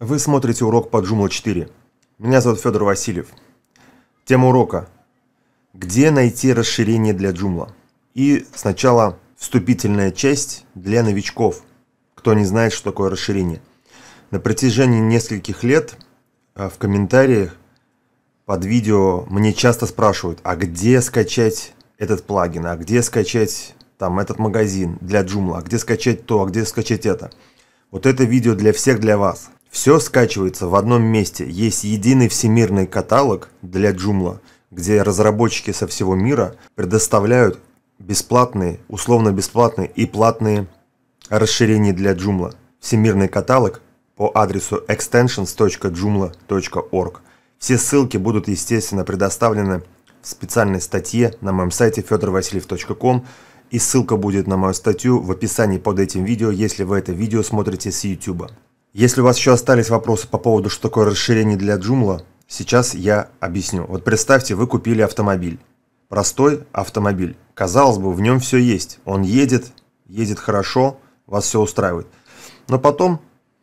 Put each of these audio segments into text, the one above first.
Вы смотрите урок по Joomla 4. Меня зовут Федор Васильев. Тема урока «Где найти расширение для Joomla?» И сначала вступительная часть для новичков, кто не знает, что такое расширение. На протяжении нескольких лет э, в комментариях под видео мне часто спрашивают, а где скачать этот плагин, а где скачать там этот магазин для Joomla, а где скачать то, а где скачать это. Вот это видео для всех, для вас – все скачивается в одном месте. Есть единый всемирный каталог для Joomla, где разработчики со всего мира предоставляют бесплатные, условно-бесплатные и платные расширения для Joomla. Всемирный каталог по адресу extensions.joomla.org. Все ссылки будут, естественно, предоставлены в специальной статье на моем сайте fedorvasiliev.com и ссылка будет на мою статью в описании под этим видео, если вы это видео смотрите с YouTube. Если у вас еще остались вопросы по поводу, что такое расширение для Joomla, сейчас я объясню. Вот представьте, вы купили автомобиль. Простой автомобиль. Казалось бы, в нем все есть. Он едет, едет хорошо, вас все устраивает. Но потом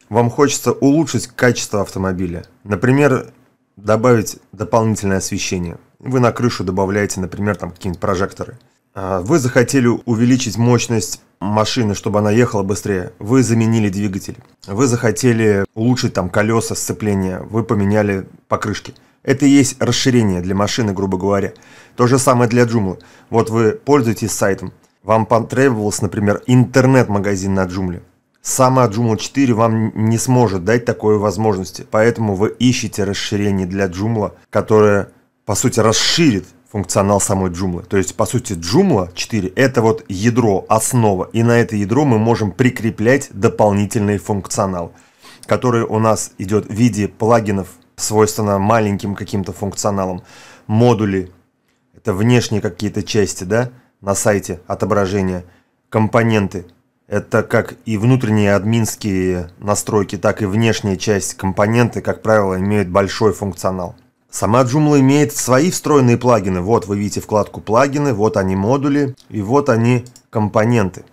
вам хочется улучшить качество автомобиля. Например, добавить дополнительное освещение. Вы на крышу добавляете, например, там какие-нибудь прожекторы – а, вы захотели увеличить мощность машины, чтобы она ехала быстрее. Вы заменили двигатель. Вы захотели улучшить там колеса, сцепление. Вы поменяли покрышки. Это и есть расширение для машины, грубо говоря. То же самое для Joomla. Вот вы пользуетесь сайтом. Вам потребовался, например, интернет-магазин на Joomla. Сама Joomla 4 вам не сможет дать такой возможности. Поэтому вы ищете расширение для Joomla, которое, по сути, расширит функционал самой Joomla. То есть, по сути, Joomla 4 – это вот ядро, основа, и на это ядро мы можем прикреплять дополнительный функционал, который у нас идет в виде плагинов, свойственно маленьким каким-то функционалом, модули, это внешние какие-то части, да, на сайте отображения, компоненты, это как и внутренние админские настройки, так и внешняя часть компоненты, как правило, имеют большой функционал. Сама Joomla имеет свои встроенные плагины. Вот вы видите вкладку «Плагины», вот они модули и вот они компоненты,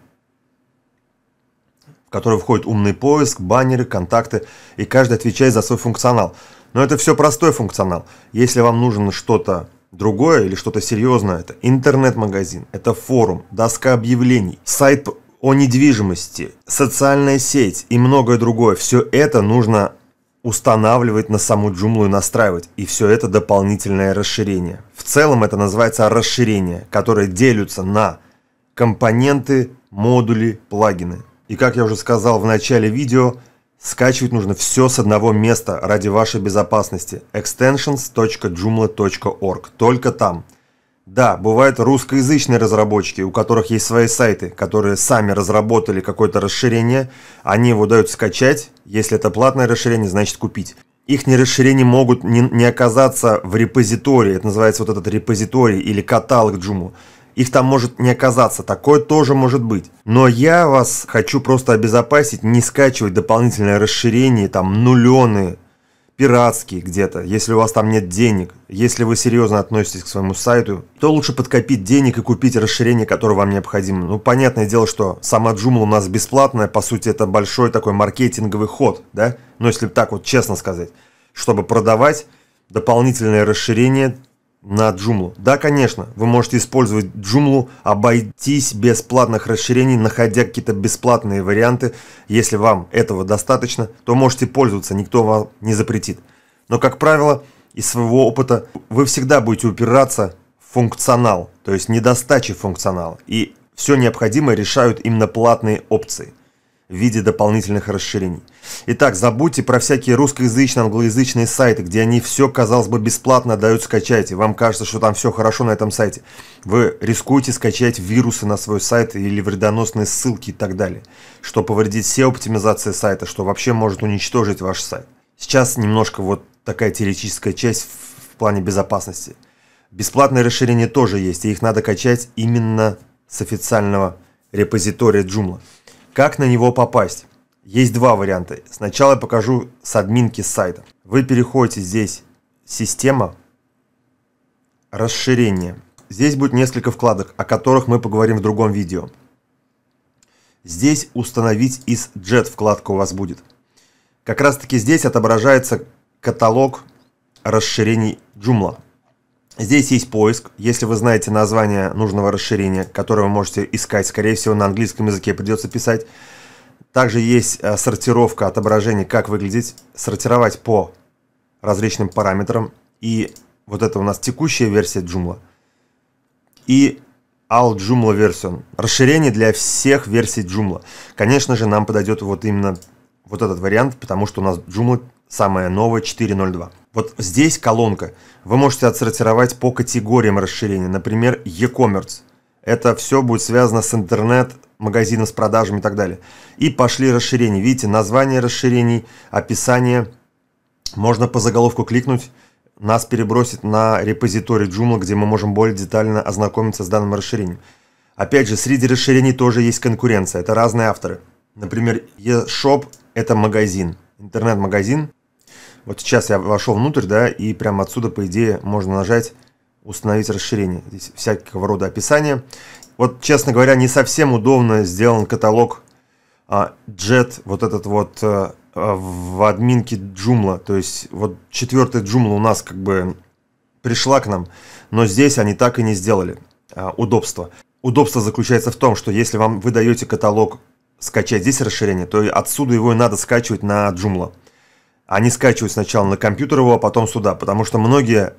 в которые входит умный поиск, баннеры, контакты, и каждый отвечает за свой функционал. Но это все простой функционал. Если вам нужно что-то другое или что-то серьезное, это интернет-магазин, это форум, доска объявлений, сайт о недвижимости, социальная сеть и многое другое, все это нужно устанавливать на саму джумлу и настраивать. И все это дополнительное расширение. В целом это называется расширение, которое делится на компоненты, модули, плагины. И как я уже сказал в начале видео, скачивать нужно все с одного места ради вашей безопасности. extensions.joomla.org. Только там. Да, бывают русскоязычные разработчики, у которых есть свои сайты, которые сами разработали какое-то расширение, они его дают скачать, если это платное расширение, значит купить. Их расширения могут не, не оказаться в репозитории, это называется вот этот репозиторий или каталог Джуму. Их там может не оказаться, такое тоже может быть. Но я вас хочу просто обезопасить, не скачивать дополнительное расширение, там, нулены, пиратский где-то, если у вас там нет денег, если вы серьезно относитесь к своему сайту, то лучше подкопить денег и купить расширение, которое вам необходимо. Ну, понятное дело, что сама Joomla у нас бесплатная, по сути, это большой такой маркетинговый ход, да? Но если так вот честно сказать, чтобы продавать дополнительное расширение на Joomla. Да, конечно, вы можете использовать Joomla, обойтись без платных расширений, находя какие-то бесплатные варианты. Если вам этого достаточно, то можете пользоваться, никто вам не запретит. Но, как правило, из своего опыта вы всегда будете упираться в функционал, то есть недостачи функционала. И все необходимое решают именно платные опции – в виде дополнительных расширений. Итак, забудьте про всякие русскоязычные, англоязычные сайты, где они все, казалось бы, бесплатно дают скачать, и вам кажется, что там все хорошо на этом сайте. Вы рискуете скачать вирусы на свой сайт или вредоносные ссылки и так далее, что повредит все оптимизации сайта, что вообще может уничтожить ваш сайт. Сейчас немножко вот такая теоретическая часть в плане безопасности. Бесплатные расширения тоже есть, и их надо качать именно с официального репозитория Joomla. Как на него попасть? Есть два варианта. Сначала я покажу с админки сайта. Вы переходите здесь «Система», «Расширение». Здесь будет несколько вкладок, о которых мы поговорим в другом видео. Здесь «Установить из JET» вкладка у вас будет. Как раз таки здесь отображается каталог расширений Joomla. Здесь есть поиск. Если вы знаете название нужного расширения, которое вы можете искать, скорее всего, на английском языке придется писать. Также есть э, сортировка отображений, как выглядеть, сортировать по различным параметрам. И вот это у нас текущая версия Joomla. И All Joomla Version. Расширение для всех версий Joomla. Конечно же, нам подойдет вот именно вот этот вариант, потому что у нас Joomla самая новая 4.02. Вот здесь колонка. Вы можете отсортировать по категориям расширения. Например, e-commerce. Это все будет связано с интернет, магазином с продажами и так далее. И пошли расширения. Видите, название расширений, описание. Можно по заголовку кликнуть. Нас перебросит на репозиторий Joomla, где мы можем более детально ознакомиться с данным расширением. Опять же, среди расширений тоже есть конкуренция. Это разные авторы. Например, e-shop это магазин, интернет-магазин. Вот сейчас я вошел внутрь, да, и прямо отсюда, по идее, можно нажать «Установить расширение». Здесь всякого рода описание. Вот, честно говоря, не совсем удобно сделан каталог а, Jet, вот этот вот а, в админке Joomla. То есть, вот четвертая Joomla у нас как бы пришла к нам, но здесь они так и не сделали а, удобство. Удобство заключается в том, что если вам вы каталог скачать здесь расширение, то отсюда его и надо скачивать на Joomla. А не скачивать сначала на компьютер его, а потом сюда, потому что многие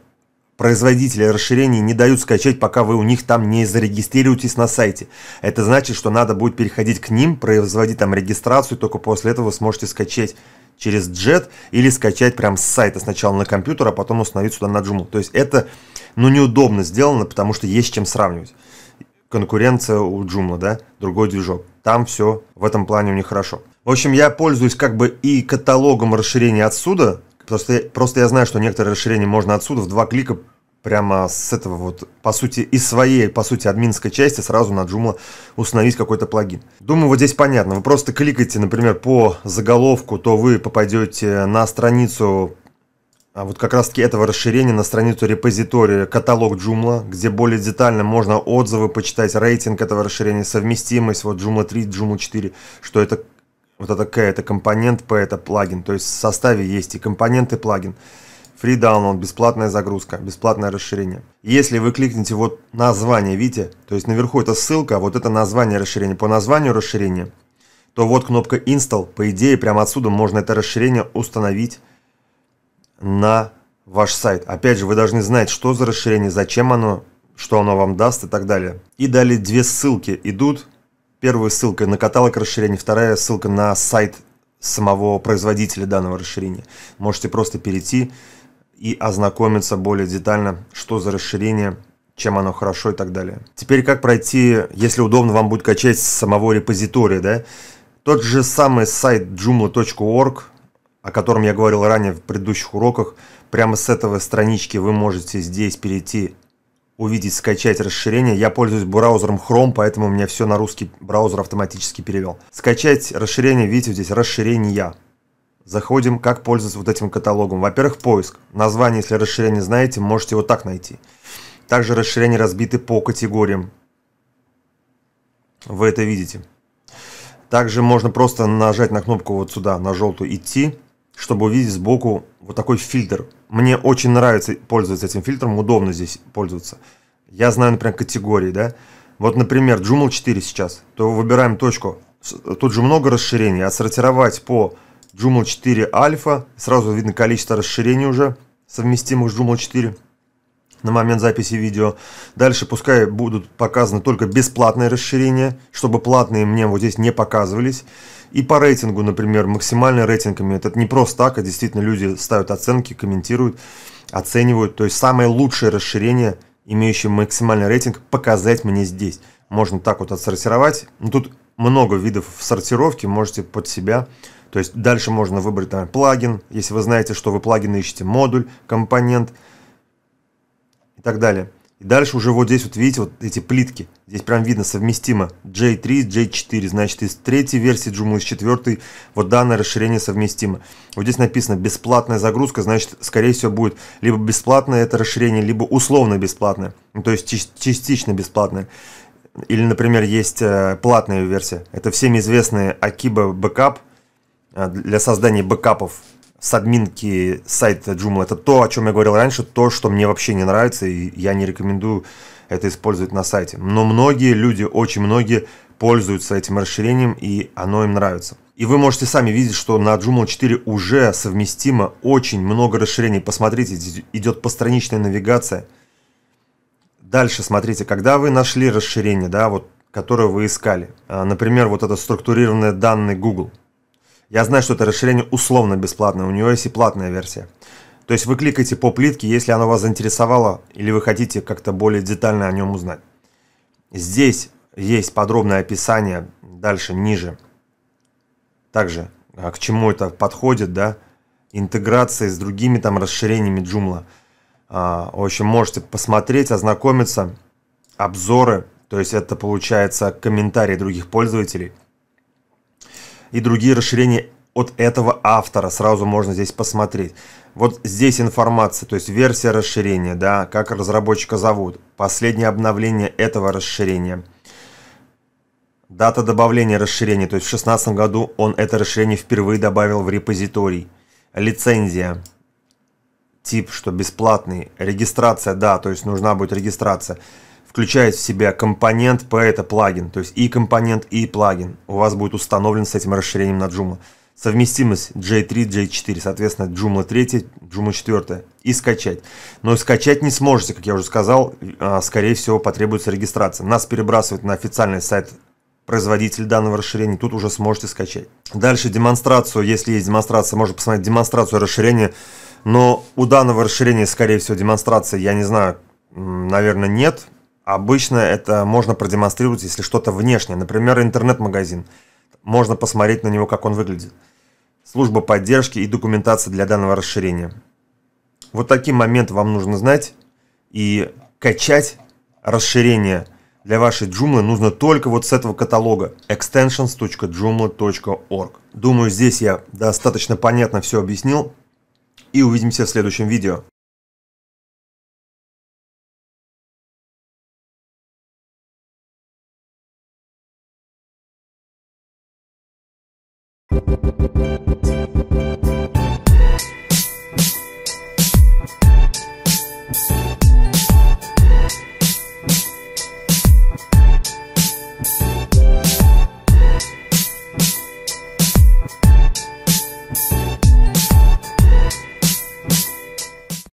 производители расширений не дают скачать, пока вы у них там не зарегистрируетесь на сайте. Это значит, что надо будет переходить к ним, производить там регистрацию, только после этого вы сможете скачать через джет или скачать прям с сайта сначала на компьютер, а потом установить сюда на джуму. То есть это ну, неудобно сделано, потому что есть с чем сравнивать. Конкуренция у джумла, да, другой движок. Там все в этом плане у них хорошо. В общем, я пользуюсь как бы и каталогом расширения отсюда, потому что я, просто я знаю, что некоторые расширения можно отсюда в два клика прямо с этого вот, по сути, из своей, по сути, админской части сразу на Joomla установить какой-то плагин. Думаю, вот здесь понятно. Вы просто кликаете, например, по заголовку, то вы попадете на страницу а вот как раз-таки этого расширения на страницу репозитория каталог Joomla, где более детально можно отзывы почитать, рейтинг этого расширения, совместимость, вот Joomla 3, Joomla 4, что это вот это K это компонент, P это плагин. То есть в составе есть и компонент, и плагин. Free download, бесплатная загрузка, бесплатное расширение. Если вы кликните вот название, видите, то есть наверху это ссылка, вот это название расширения. По названию расширения, то вот кнопка install. По идее, прямо отсюда можно это расширение установить на ваш сайт. Опять же, вы должны знать, что за расширение, зачем оно, что оно вам даст и так далее. И далее две ссылки идут Первая ссылка на каталог расширений, вторая ссылка на сайт самого производителя данного расширения. Можете просто перейти и ознакомиться более детально, что за расширение, чем оно хорошо и так далее. Теперь как пройти, если удобно вам будет качать с самого репозитория, да? Тот же самый сайт joomla.org, о котором я говорил ранее в предыдущих уроках, прямо с этого странички вы можете здесь перейти увидеть, скачать расширение. Я пользуюсь браузером Chrome, поэтому у меня все на русский браузер автоматически перевел. Скачать расширение, видите, здесь расширение. Заходим, как пользоваться вот этим каталогом. Во-первых, поиск. Название, если расширение знаете, можете вот так найти. Также расширения разбиты по категориям. Вы это видите. Также можно просто нажать на кнопку вот сюда, на желтую «Идти», чтобы увидеть сбоку вот такой фильтр. Мне очень нравится пользоваться этим фильтром, удобно здесь пользоваться. Я знаю, например, категории, да. Вот, например, Joomla 4 сейчас, то выбираем точку. Тут же много расширений, отсортировать а по Joomla 4 Alpha, сразу видно количество расширений уже совместимых с Joomla 4 на момент записи видео. Дальше пускай будут показаны только бесплатные расширения, чтобы платные мне вот здесь не показывались. И по рейтингу, например, максимальный рейтингами. Это не просто так, а действительно люди ставят оценки, комментируют, оценивают. То есть самое лучшее расширение, имеющее максимальный рейтинг, показать мне здесь. Можно так вот отсортировать. Но ну, тут много видов сортировки, можете под себя то есть дальше можно выбрать там, плагин, если вы знаете, что вы плагин ищете, модуль, компонент – и так далее. И дальше уже вот здесь вот видите вот эти плитки. Здесь прям видно совместимо J3 J4. Значит, из третьей версии Joomla, из четвертой вот данное расширение совместимо. Вот здесь написано бесплатная загрузка, значит, скорее всего будет либо бесплатное это расширение, либо условно бесплатное. Ну, то есть частично бесплатное. Или, например, есть э, платная версия. Это всем известные Akiba Backup э, для создания бэкапов с админки сайта Joomla. Это то, о чем я говорил раньше, то, что мне вообще не нравится, и я не рекомендую это использовать на сайте. Но многие люди, очень многие пользуются этим расширением, и оно им нравится. И вы можете сами видеть, что на Joomla 4 уже совместимо очень много расширений. Посмотрите, идет постраничная навигация. Дальше смотрите, когда вы нашли расширение, да, вот, которое вы искали. А, например, вот это структурированные данные Google – я знаю, что это расширение условно бесплатное, у него есть и платная версия. То есть вы кликаете по плитке, если оно вас заинтересовало, или вы хотите как-то более детально о нем узнать. Здесь есть подробное описание, дальше, ниже. Также, а, к чему это подходит, да, интеграции с другими там расширениями Joomla. А, в общем, можете посмотреть, ознакомиться, обзоры, то есть это получается комментарии других пользователей – и другие расширения от этого автора сразу можно здесь посмотреть. Вот здесь информация, то есть версия расширения, да, как разработчика зовут, последнее обновление этого расширения. Дата добавления расширения, то есть в 2016 году он это расширение впервые добавил в репозиторий. Лицензия, тип, что бесплатный, регистрация, да, то есть нужна будет регистрация включает в себя компонент P плагин, то есть и компонент, и плагин. У вас будет установлен с этим расширением на Joomla. Совместимость J3, J4, соответственно, Joomla 3, Joomla 4 и скачать. Но скачать не сможете, как я уже сказал, а, скорее всего потребуется регистрация. Нас перебрасывают на официальный сайт производитель данного расширения, тут уже сможете скачать. Дальше демонстрацию, если есть демонстрация, можно посмотреть демонстрацию расширения, но у данного расширения, скорее всего, демонстрации, я не знаю, наверное, нет, Обычно это можно продемонстрировать, если что-то внешнее, например, интернет-магазин. Можно посмотреть на него, как он выглядит. Служба поддержки и документация для данного расширения. Вот такие моменты вам нужно знать. И качать расширение для вашей Joomla нужно только вот с этого каталога extensions.joomla.org. Думаю, здесь я достаточно понятно все объяснил. И увидимся в следующем видео.